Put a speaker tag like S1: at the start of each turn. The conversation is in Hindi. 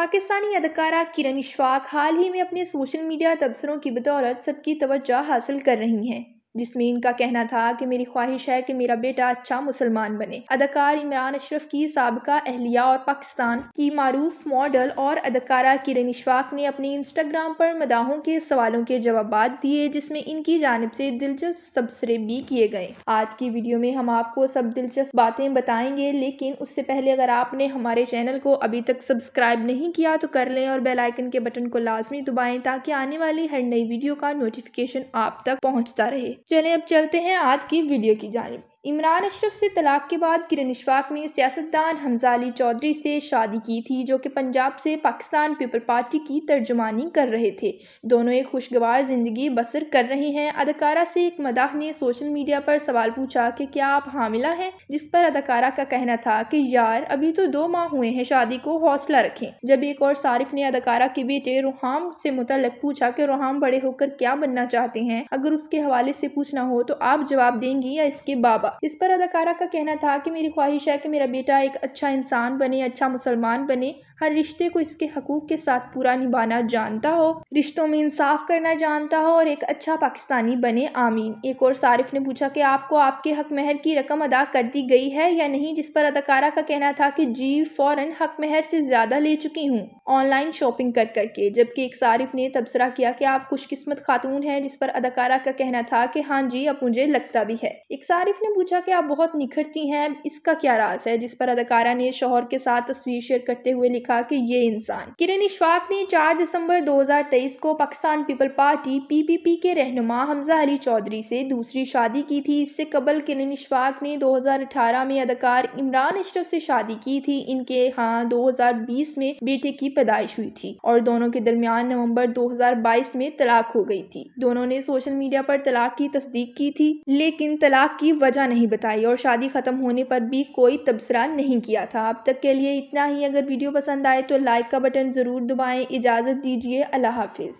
S1: पाकिस्तानी अदकारा किरण इशफाक हाल ही में अपने सोशल मीडिया तबसरों की बदौलत सबकी तवज्जो हासिल कर रही हैं जिसमें इनका कहना था कि मेरी ख्वाहिश है कि मेरा बेटा अच्छा मुसलमान बने अदाकार इमरान अशरफ की सबका अहलिया और पाकिस्तान की मरूफ मॉडल और अदाकारा किरण इशफाक ने अपने इंस्टाग्राम पर मदाहों के सवालों के जवाब दिए जिसमें इनकी जानब से दिलचस्प तबसरे भी किए गए आज की वीडियो में हम आपको सब दिलचस्प बातें बताएंगे लेकिन उससे पहले अगर आपने हमारे चैनल को अभी तक सब्सक्राइब नहीं किया तो कर लें और बेलाइकन के बटन को लाजमी दबाएँ ताकि आने वाली हर नई वीडियो का नोटिफिकेशन आप तक पहुँचता रहे चले अब चलते हैं आज की वीडियो की जानब इमरान अशरफ से तलाक के बाद किरण इशफाक ने सियासतदान हमजा अली चौधरी से शादी की थी जो कि पंजाब से पाकिस्तान पीपल पार्टी की तर्जुमानी कर रहे थे दोनों एक खुशगवार ज़िंदगी बसर कर रहे हैं अदाकारा से एक मदाह ने सोशल मीडिया पर सवाल पूछा कि क्या आप हामिला हैं जिस पर अदाकारा का कहना था कि यार अभी तो दो माह हुए हैं शादी को हौसला रखें जब एक और सारिफ ने अदाकारा के बेटे रुहाम से मुतल पूछा कि रुहाम बड़े होकर क्या बनना चाहते हैं अगर उसके हवाले से पूछना हो तो आप जवाब देंगी या इसके बाबा हुआ इस पर अदाकारा का कहना था कि मेरी ख्वाहिश है कि मेरा बेटा एक अच्छा इंसान बने अच्छा मुसलमान बने हर रिश्ते को इसके हकूक़ के साथ पूरा निभाना जानता हो रिश्तों में इंसाफ करना जानता हो और एक अच्छा पाकिस्तानी बने आमीन एक और सारिफ ने पूछा कि आपको आपके हक महर की रकम अदा कर दी गई है या नहीं जिस पर अदाकारा का कहना था कि जी फ़ौरन हक महर से ज़्यादा ले चुकी हूँ ऑनलाइन शॉपिंग कर करके जबकि एक सारिफ ने तबसरा किया कि आप खुशकिस्मत खातून हैं जिस पर अदाकारा का कहना था कि हाँ जी अब मुझे लगता भी है एक सारिफ ने पूछा कि आप बहुत निखरती हैं इसका क्या राज है जिस पर अदाकारा ने शोहर के साथ तस्वीर शेयर करते हुए लिखा कि ये इंसान किरण इशफाक ने 4 दिसंबर 2023 को पाकिस्तान पीपल पार्टी पीपीपी के रहनुमा हमजा अली चौधरी से दूसरी शादी की थी इससे कबल किरण इशफाक ने दो में अदाकार इमरान अशरफ से शादी की थी इनके यहाँ दो में बेटे की पैदाइश हुई थी और दोनों के दरमियान नवम्बर दो में तलाक हो गई थी दोनों ने सोशल मीडिया पर तलाक की तस्दीक की थी लेकिन तलाक की वजह नहीं बताई और शादी ख़त्म होने पर भी कोई तबसरा नहीं किया था अब तक के लिए इतना ही अगर वीडियो पसंद आए तो लाइक का बटन ज़रूर दबाएँ इजाज़त दीजिए अल्लाह हाफिज़